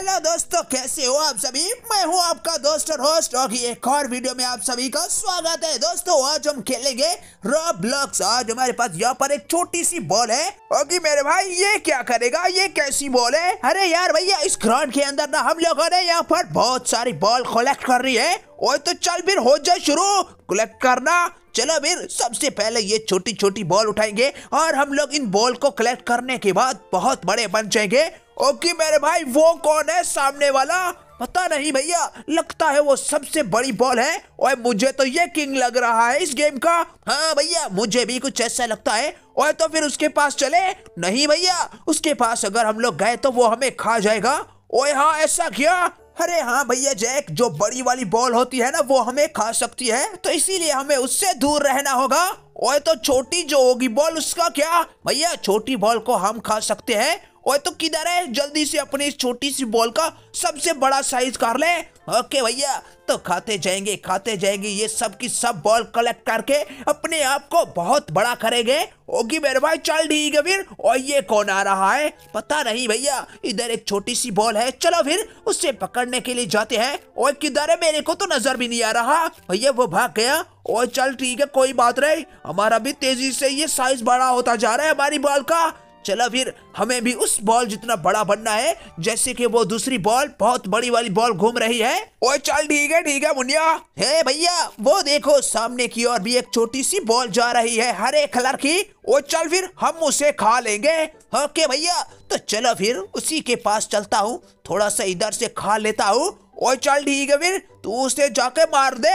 hello दोस्तों कैसे हो आप सभी मैं हूं आपका दोस्त और होस्ट और एक और वीडियो में आप सभी का स्वागत है दोस्तों आज हम खेलेंगे रॉब्लॉक्स आज हमारे पास यहां पर एक छोटी सी बॉल है कि मेरे भाई ये क्या करेगा ये कैसी बॉल है अरे यार भैया इस ग्राउंड के अंदर ना हम लोगों ने यहाँ पर बहुत सारी बॉल कलेक्ट कर रही है और तो चल फिर हो जाए शुरू कलेक्ट करना चलो फिर सबसे पहले ये छोटी छोटी बॉल उठाएंगे और हम लोग इन बॉल को कलेक्ट करने के बाद बहुत बड़े बन जाएंगे ओके मेरे भाई वो कौन है सामने वाला पता नहीं भैया लगता है वो सबसे बड़ी बॉल है और मुझे तो ये किंग लग रहा है इस गेम का हाँ भैया मुझे भी कुछ ऐसा लगता है और तो फिर उसके पास चले नहीं भैया उसके पास अगर हम लोग गए तो वो हमें खा जाएगा ओए हाँ ऐसा किया अरे हाँ भैया जैक जो बड़ी वाली बॉल होती है ना वो हमें खा सकती है तो इसीलिए हमें उससे दूर रहना होगा ओए तो छोटी जो होगी बॉल उसका क्या भैया छोटी बॉल को हम खा सकते हैं ओए तो किधर है जल्दी से अपने इस छोटी सी बॉल का सबसे बड़ा साइज कर ले ओके भैया तो खाते जाएंगे खाते जाएंगे ये सब की सब बॉल कलेक्ट करके अपने आप को बहुत बड़ा करेंगे ओके मेरे भाई चल ठीक है फिर और ये कौन आ रहा है पता नहीं भैया इधर एक छोटी सी बॉल है चलो फिर उससे पकड़ने के लिए जाते हैं और किधर है मेरे को तो नजर भी नहीं आ रहा भैया वो भाग गया और चल ठीक है कोई बात नहीं हमारा भी तेजी से ये साइज बड़ा होता जा रहा है हमारी बॉल का चलो फिर हमें भी उस बॉल जितना बड़ा बनना है जैसे कि वो दूसरी बॉल बहुत बड़ी वाली बॉल घूम रही है ओए चल ठीक है ठीक है मुनिया हे भैया वो देखो सामने की ओर भी एक छोटी सी बॉल जा रही है हरे कलर की ओ चल फिर हम उसे खा लेंगे ओके भैया तो चलो फिर उसी के पास चलता हूँ थोड़ा सा इधर से खा लेता हूँ ओ चल ठीक है फिर तू उसे जाके मार दे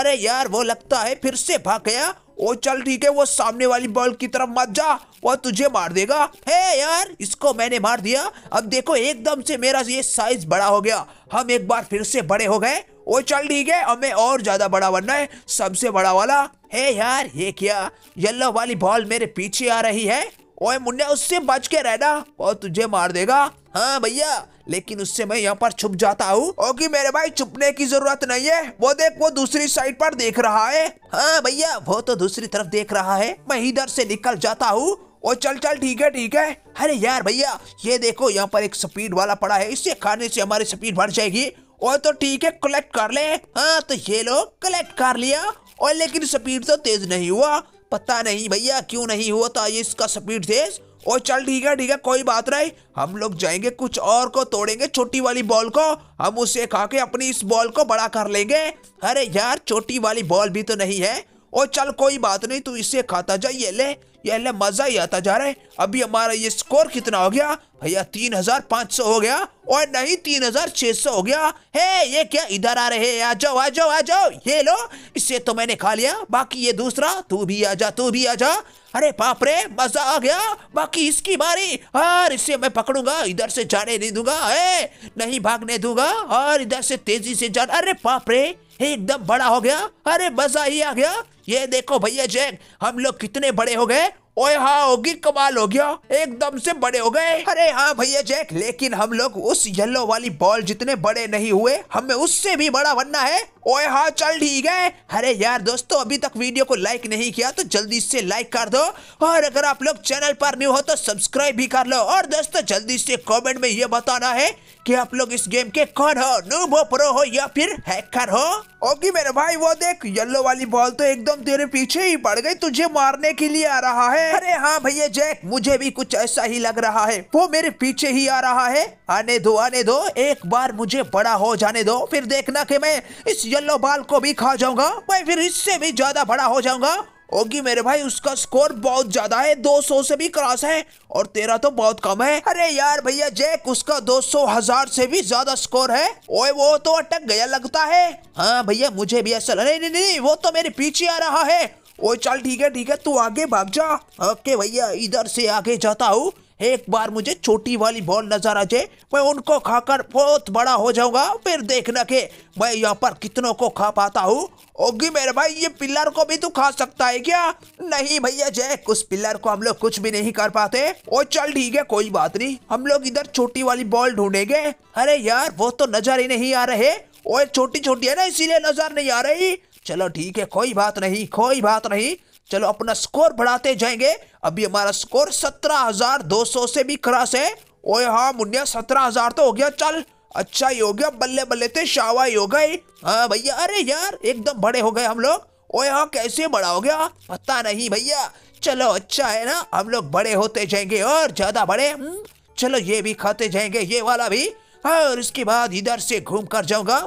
अरे यार वो लगता है फिर से भाग गया ओ चल ठीक है वो सामने वाली बॉल की तरफ मत जा वो तुझे मार देगा हे यार इसको मैंने मार दिया अब देखो एकदम से मेरा ये साइज बड़ा हो गया हम एक बार फिर से बड़े हो गए ओ चल ठीक है हमें और ज्यादा बड़ा बनना है सबसे बड़ा वाला हे यार ये क्या येल्लो वाली बॉल मेरे पीछे आ रही है ओए मुन्ना उससे बच के रहना और तुझे मार देगा हाँ भैया लेकिन उससे मैं यहाँ पर छुप जाता हूँ ओके मेरे भाई छुपने की जरूरत नहीं है वो देख वो दूसरी साइड पर देख रहा है हाँ भैया वो तो दूसरी तरफ देख रहा है मैं इधर से निकल जाता हूँ ओ चल चल ठीक है ठीक है अरे यार भैया ये देखो यहाँ पर एक स्पीड वाला पड़ा है इसे खाने से हमारी स्पीड बढ़ जाएगी और तो ठीक है कलेक्ट कर ले हाँ तो ये लो कलेक्ट कर लिया और लेकिन स्पीड तो तेज नहीं हुआ पता नहीं भैया क्यों नहीं हुआ था ये इसका स्पीड तेज और चल ठीक है ठीक है कोई बात नहीं हम लोग जाएंगे कुछ और को तोड़ेंगे छोटी वाली बॉल को हम उसे खा के अपनी इस बॉल को बड़ा कर लेंगे अरे यार छोटी वाली बॉल भी तो नहीं है और चल कोई बात नहीं तू इसे खाता जा ये ले ये ले मजा ही आता जा रहा है अभी हमारा ये स्कोर कितना हो गया भैया तीन हजार पांच सौ हो गया और नहीं तीन हजार छह सौ हो गया हे ये क्या इधर आ रहे आ जाओ आ जाओ आ जाओ ये लो इसे तो मैंने खा लिया बाकी ये दूसरा तू भी आ जा तू भी आ जा अरे बाप रे मजा आ गया बाकी इसकी बारी और इससे मैं पकड़ूंगा इधर से जाने नहीं दूंगा ए, नहीं भागने दूंगा और इधर से तेजी से जान अरे बाप रे एकदम बड़ा हो गया अरे मजा ही आ गया ये देखो भैया जैक हम लोग कितने बड़े हो गए ओए हाँ होगी कमाल हो गया एकदम से बड़े हो गए अरे हाँ भैया जैक लेकिन हम लोग उस येलो वाली बॉल जितने बड़े नहीं हुए हमें उससे भी बड़ा बनना है ओए हाँ चल ठीक है अरे यार दोस्तों अभी तक वीडियो को लाइक नहीं किया तो जल्दी से लाइक कर दो और अगर आप लोग चैनल पर न्यू हो तो सब्सक्राइब भी कर लो और दोस्तों जल्दी से कमेंट में ये बताना है कि आप लोग इस गेम के कौन हो नूब हो प्रो हो या फिर हैकर हो ओके मेरे भाई वो देख येलो वाली बॉल तो एकदम तेरे पीछे ही पड़ गई तुझे मारने के लिए आ रहा है अरे हाँ भैया जैक मुझे भी कुछ ऐसा ही लग रहा है वो मेरे पीछे ही आ रहा है आने दो आने दो एक बार मुझे बड़ा हो जाने दो फिर देखना कि मैं इस येलो बाल को भी खा जाऊंगा मैं फिर इससे भी ज्यादा बड़ा हो जाऊंगा ओगी मेरे भाई उसका स्कोर बहुत ज्यादा है 200 से भी क्रॉस है और तेरा तो बहुत कम है अरे यार भैया जैक उसका 200 हजार से भी ज्यादा स्कोर है ओए वो तो अटक गया लगता है हाँ भैया मुझे भी ऐसा नहीं नहीं नहीं वो तो मेरे पीछे आ रहा है ओए चल ठीक है ठीक है तू आगे भाग जा ओके भैया इधर से आगे जाता हूँ एक बार मुझे छोटी वाली बॉल नजर आ जाए मैं उनको खाकर बहुत बड़ा हो जाऊंगा फिर देखना के मैं यहाँ पर कितनों को खा पाता हूँ ओगी मेरे भाई ये पिल्लर को भी तू खा सकता है क्या नहीं भैया जैक उस पिल्लर को हम लोग कुछ भी नहीं कर पाते ओ चल ठीक है कोई बात नहीं हम लोग इधर छोटी वाली बॉल ढूंढेंगे अरे यार वो तो नजर ही नहीं आ रहे ओए छोटी छोटी है ना इसीलिए नजर नहीं आ रही चलो ठीक है कोई बात नहीं कोई बात नहीं चलो अपना स्कोर बढ़ाते जाएंगे अभी हमारा स्कोर सत्रह हजार दो सौ से भी क्रॉस है ओए हाँ मुन्या सत्रह हजार तो हो गया चल अच्छा ही हो गया बल्ले बल्ले थे शावा ही हो गए हाँ भैया अरे यार एकदम बड़े हो गए हम लोग ओए हाँ कैसे बड़ा हो गया पता नहीं भैया चलो अच्छा है ना हम लोग बड़े होते जाएंगे और ज्यादा बड़े हम्म, चलो ये भी खाते जाएंगे ये वाला भी हाँ, और इसके बाद इधर से घूम कर जाऊंगा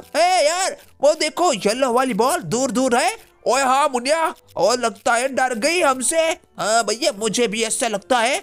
यार वो देखो येलो वाली बॉल दूर दूर है ओए हाँ मुनिया और लगता है डर गई हमसे हाँ भैया मुझे भी ऐसा लगता है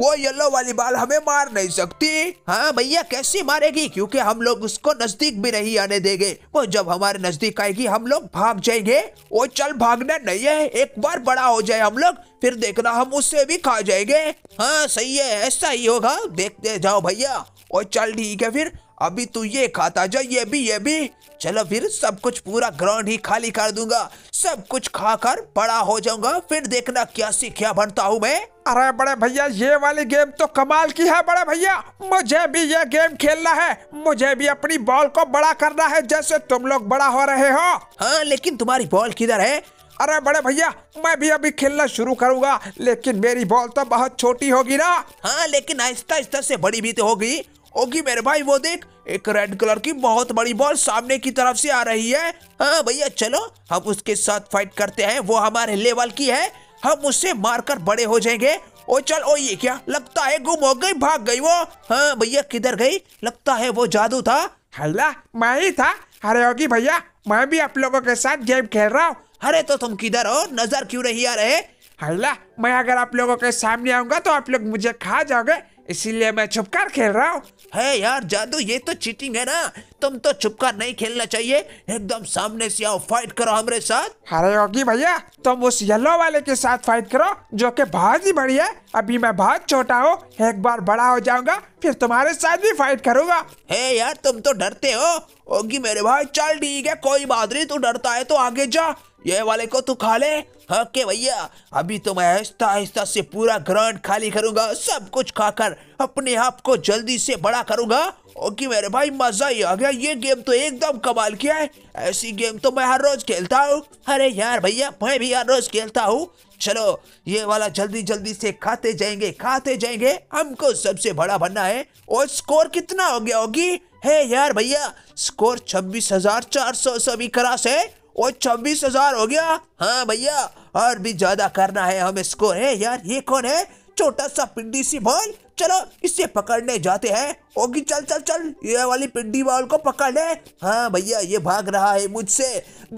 वो येलो वाली बाल हमें मार नहीं सकती हाँ भैया कैसे मारेगी क्योंकि हम लोग उसको नजदीक भी नहीं आने देंगे वो जब हमारे नजदीक आएगी हम लोग भाग जाएंगे वो चल भागना नहीं है एक बार बड़ा हो जाए हम लोग फिर देखना हम उससे भी खा जाएंगे हाँ सही है ऐसा ही होगा देखते जाओ भैया और चल ठीक है फिर अभी तू ये खाता जा ये भी ये भी चलो फिर सब कुछ पूरा ग्राउंड ही खाली कर दूंगा सब कुछ खाकर बड़ा हो जाऊंगा फिर देखना क्या सीखिया बनता हूँ मैं अरे बड़े भैया ये वाली गेम तो कमाल की है बड़े भैया मुझे भी ये गेम खेलना है मुझे भी अपनी बॉल को बड़ा करना है जैसे तुम लोग बड़ा हो रहे हो हाँ लेकिन तुम्हारी बॉल किधर है अरे बड़े भैया मैं भी अभी खेलना शुरू करूंगा लेकिन मेरी बॉल तो बहुत छोटी होगी ना हाँ लेकिन आहिस्ता आहिस्ता से बड़ी भी तो होगी होगी मेरे भाई वो देख एक रेड कलर की बहुत बड़ी बॉल सामने की तरफ से आ रही है हाँ भैया चलो हम उसके साथ फाइट करते हैं वो हमारे लेवल की है हम उससे मारकर बड़े हो जाएंगे ओ चल ओ ये क्या लगता है गुम हो गई भाग गई वो हाँ भैया किधर गई लगता है वो जादू था हल्ला मैं ही था अरे होगी भैया मैं भी आप लोगों के साथ गेम खेल रहा हूँ अरे तो तुम किधर हो नजर क्यों नहीं आ रहे हल्ला मैं अगर आप लोगों के सामने आऊंगा तो आप लोग मुझे खा जाओगे इसीलिए मैं छुपकर खेल रहा हूँ है यार जादू ये तो चीटिंग है ना तुम तो छुपकर नहीं खेलना चाहिए एकदम सामने से आओ फाइट करो हमारे साथ अरे योगी भैया तुम उस येलो वाले के साथ फाइट करो जो कि बहुत ही बढ़िया है अभी मैं बहुत छोटा हूँ एक बार बड़ा हो जाऊंगा फिर तुम्हारे साथ भी फाइट करूंगा है यार तुम तो डरते हो ओगी मेरे भाई चल ठीक है कोई बात नहीं तू डरता है तो आगे जा ये वाले को तू खा ले ओके हाँ, भैया अभी तो मैं आहिस्ता आहिस्ता से पूरा ग्राउंड खाली करूंगा सब कुछ खाकर अपने आप को जल्दी से बड़ा करूंगा ओके मेरे भाई मजा ही आ गया ये गेम तो एकदम कमाल किया है ऐसी गेम तो मैं हर रोज खेलता हूँ अरे यार भैया मैं भी हर रोज खेलता हूँ चलो ये वाला जल्दी जल्दी से खाते जाएंगे खाते जाएंगे हमको सबसे बड़ा बनना है और स्कोर कितना हो गया होगी हे यार भैया स्कोर छब्बीस हजार चार सौ सभी क्रॉस है ओ छब्बीस हजार हो गया हाँ भैया और भी ज्यादा करना है हमें स्कोर है यार ये कौन है छोटा सा पिंडी सी बॉल चलो इसे पकड़ने जाते हैं ओगी चल चल चल ये वाली पिंडी बॉल को पकड़ ले हाँ भैया ये भाग रहा है मुझसे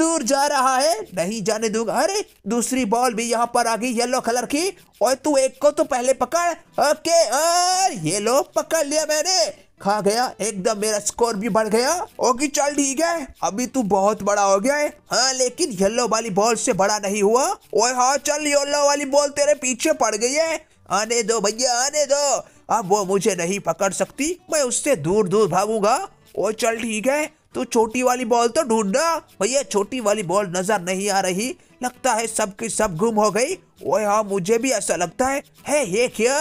दूर जा रहा है नहीं जाने दूंगा अरे दूसरी बॉल भी यहाँ पर आ गई येलो कलर की और तू एक को तो पहले पकड़ ओके और ये लो पकड़ लिया मैंने खा गया एकदम मेरा स्कोर भी बढ़ गया ओके चल ठीक है अभी तू बहुत बड़ा हो गया है हाँ लेकिन येल्लो वाली बॉल से बड़ा नहीं हुआ ओए हाँ चल येल्लो वाली बॉल तेरे पीछे पड़ गई है आने दो भैया आने दो अब वो मुझे नहीं पकड़ सकती मैं उससे दूर दूर भागूंगा ओ चल ठीक है तो छोटी वाली बॉल तो ढूंढना भैया छोटी वाली बॉल नजर नहीं आ रही लगता है सब की सब गुम हो गई ओए हाँ मुझे भी ऐसा लगता है है ये क्या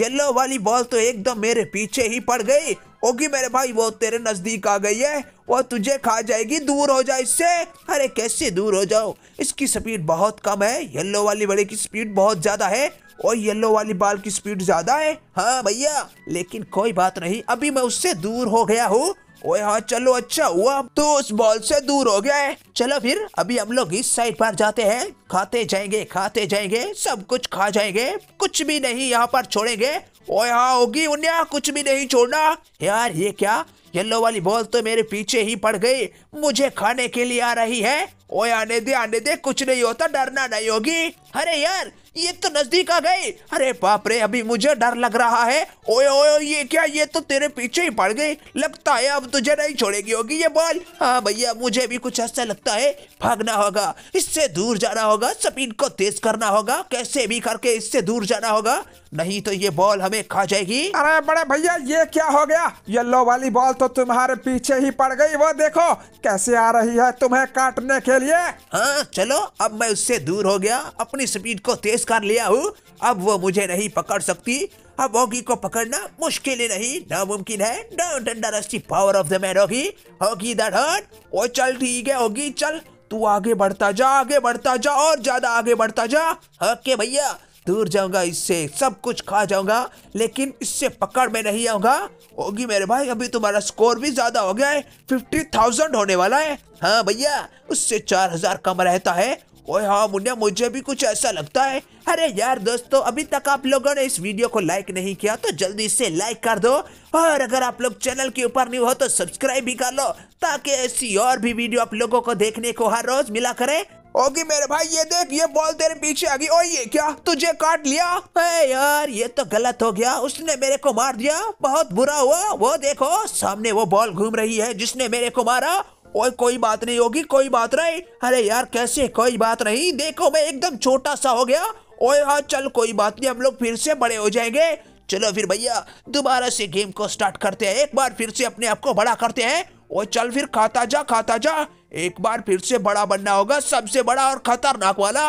येलो वाली बॉल तो एकदम मेरे पीछे ही पड़ गई ओगी मेरे भाई वो तेरे नजदीक आ गई है वो तुझे खा जाएगी दूर हो जाए इससे अरे कैसे दूर हो जाओ इसकी स्पीड बहुत कम है येलो वाली बड़े की स्पीड बहुत ज्यादा है और येलो वाली बाल की स्पीड ज्यादा है हाँ भैया लेकिन कोई बात नहीं अभी मैं उससे दूर हो गया हूँ ओए हाँ चलो अच्छा हुआ तो उस बॉल से दूर हो गया है चलो फिर अभी हम लोग इस साइड पर जाते हैं खाते जाएंगे खाते जाएंगे सब कुछ खा जाएंगे कुछ भी नहीं यहाँ पर छोड़ेंगे ओ यहाँ होगी उन्या कुछ भी नहीं छोड़ना यार ये क्या येलो वाली बॉल तो मेरे पीछे ही पड़ गई मुझे खाने के लिए आ रही है ओए आने दे आने दे कुछ नहीं होता डरना नहीं होगी अरे यार ये तो नजदीक आ गए अरे बाप रे अभी मुझे डर लग रहा है ओए ओए ये क्या ये तो तेरे पीछे ही पड़ गई लगता है अब तुझे नहीं छोड़ेगी होगी ये बॉल हाँ भैया मुझे भी कुछ ऐसा लगता है भागना होगा इससे दूर जाना होगा स्पीड को तेज करना होगा कैसे भी करके इससे दूर जाना होगा नहीं तो ये बॉल हमें खा जाएगी अरे बड़े भैया ये क्या हो गया येलो वाली बॉल तो तुम्हारे पीछे ही पड़ गई वो देखो कैसे आ रही है तुम्हें काटने के लिए हाँ चलो अब मैं उससे दूर हो गया अपनी स्पीड को तेज पुरस्कार लिया हूँ अब वो मुझे नहीं पकड़ सकती अब होगी को पकड़ना मुश्किल ही नहीं नामुमकिन है don't underestimate power of the man होगी होगी द हर्ट ओ चल ठीक है होगी चल तू आगे बढ़ता जा आगे बढ़ता जा और ज्यादा आगे बढ़ता जा ओके भैया दूर जाऊंगा इससे सब कुछ खा जाऊंगा लेकिन इससे पकड़ में नहीं आऊंगा होगी मेरे भाई अभी तुम्हारा स्कोर भी ज्यादा हो गया है फिफ्टी थाउजेंड होने वाला है हाँ भैया उससे चार हजार कम रहता है ओए हाँ मुन्ना मुझे भी कुछ ऐसा लगता है अरे यार दोस्तों तो अभी तक आप लोगों ने इस वीडियो को लाइक नहीं किया तो जल्दी से लाइक कर दो और अगर आप लोग चैनल के ऊपर नहीं हो तो सब्सक्राइब भी कर लो ताकि ऐसी और भी वीडियो आप लोगों को देखने को हर रोज मिला करे ओके मेरे भाई ये देख ये बॉल तेरे पीछे आ गई ओ ये क्या तुझे काट लिया है यार ये तो गलत हो गया उसने मेरे को मार दिया बहुत बुरा हुआ वो देखो सामने वो बॉल घूम रही है जिसने मेरे को मारा ओए कोई बात नहीं होगी कोई बात नहीं अरे यार कैसे कोई बात नहीं देखो मैं एकदम छोटा सा हो गया ओए हाँ चल कोई बात नहीं हम लोग फिर से बड़े हो जाएंगे चलो फिर भैया दोबारा से गेम को स्टार्ट करते हैं एक बार फिर से अपने आप को बड़ा करते हैं ओ चल फिर खाता जा खाता जा एक बार फिर से बड़ा बनना होगा सबसे बड़ा और खतरनाक वाला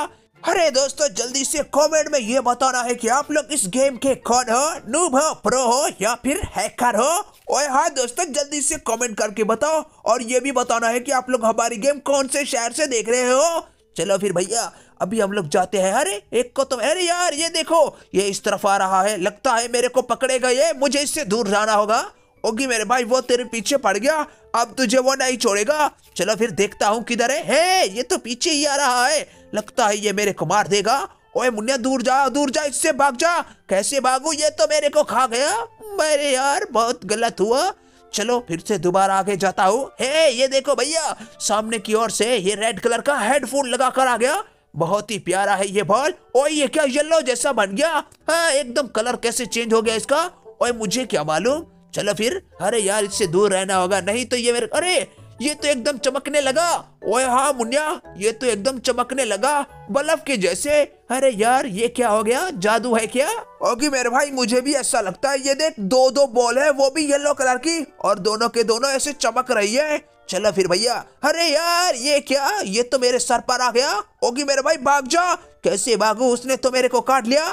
अरे दोस्तों जल्दी से कमेंट में ये बताना है कि आप लोग इस गेम के कौन हो नूब हो प्रो हो या फिर हैकर हो ओए हाँ दोस्तों जल्दी से कमेंट करके बताओ और ये भी बताना है कि आप लोग हमारी गेम कौन से शहर से देख रहे हो चलो फिर भैया अभी हम लोग जाते हैं अरे एक को तो अरे यार ये देखो ये इस तरफ आ रहा है लगता है मेरे को पकड़ेगा ये मुझे इससे दूर जाना होगा ओगी मेरे भाई वो तेरे पीछे पड़ गया अब तुझे वो नहीं छोड़ेगा चलो फिर देखता हूँ किधर है ये तो पीछे ही आ रहा है लगता है ये मेरे को मार देगा ओए मुन्या दूर जा दूर जा इससे भाग जा कैसे भागू ये तो मेरे को खा गया मेरे यार बहुत गलत हुआ चलो फिर से दोबारा आगे जाता हूँ हे ये देखो भैया सामने की ओर से ये रेड कलर का हेडफोन लगा कर आ गया बहुत ही प्यारा है ये बॉल ओए ये क्या येलो जैसा बन गया हाँ एकदम कलर कैसे चेंज हो गया इसका ओए मुझे क्या मालूम चलो फिर अरे यार इससे दूर रहना होगा नहीं तो ये मेरे अरे ये तो एकदम चमकने लगा ओए हाँ मुन्या ये तो एकदम चमकने लगा बल्ब के जैसे अरे यार ये क्या हो गया जादू है क्या ओके मेरे भाई मुझे भी ऐसा लगता है ये देख दो दो बॉल है वो भी येलो कलर की और दोनों के दोनों ऐसे चमक रही है चलो फिर भैया अरे यार ये क्या ये तो मेरे सर पर आ गया ओगी मेरे भाई भाग जा कैसे भागू उसने तो मेरे को काट लिया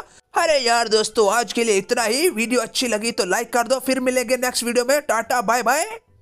अरे यार दोस्तों आज के लिए इतना ही वीडियो अच्छी लगी तो लाइक कर दो फिर मिलेंगे नेक्स्ट वीडियो में टाटा बाय बाय